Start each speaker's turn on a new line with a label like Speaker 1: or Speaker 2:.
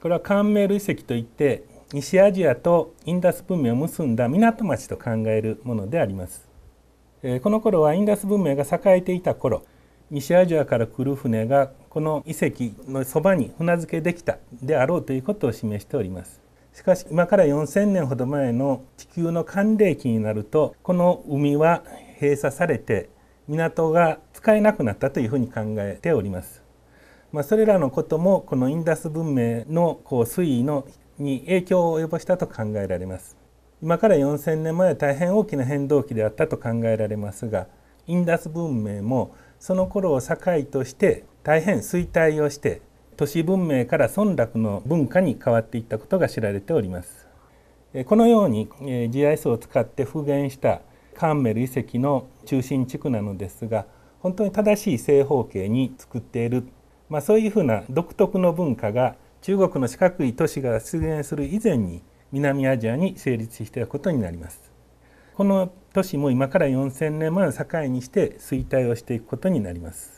Speaker 1: これはカンメール遺跡といって西アジアとインダス文明を結んだ港町と考えるものでありますこの頃はインダス文明が栄えていた頃西アジアから来る船がこの遺跡のそばに船付けできたであろうということを示しておりますしかし今から4,000年ほど前の地球の寒冷期になるとこの海は閉鎖されて港が使えなくなったというふうに考えておりますまあ、それらのこともこのインダス文明のこう推移のに影響を及ぼしたと考えられます今から4,000年前は大変大きな変動期であったと考えられますがインダス文明もその頃を境として大変衰退をして都市文明から村落の文化に変わっていったことが知られておりますこのように GIS を使って復元したカンメル遺跡の中心地区なのですが本当に正しい正方形に作っているまあ、そういうふうな独特の文化が中国の四角い都市が出現する以前に南アジアに成立していたことになります。この都市も今から4,000年前を境にして衰退をしていくことになります。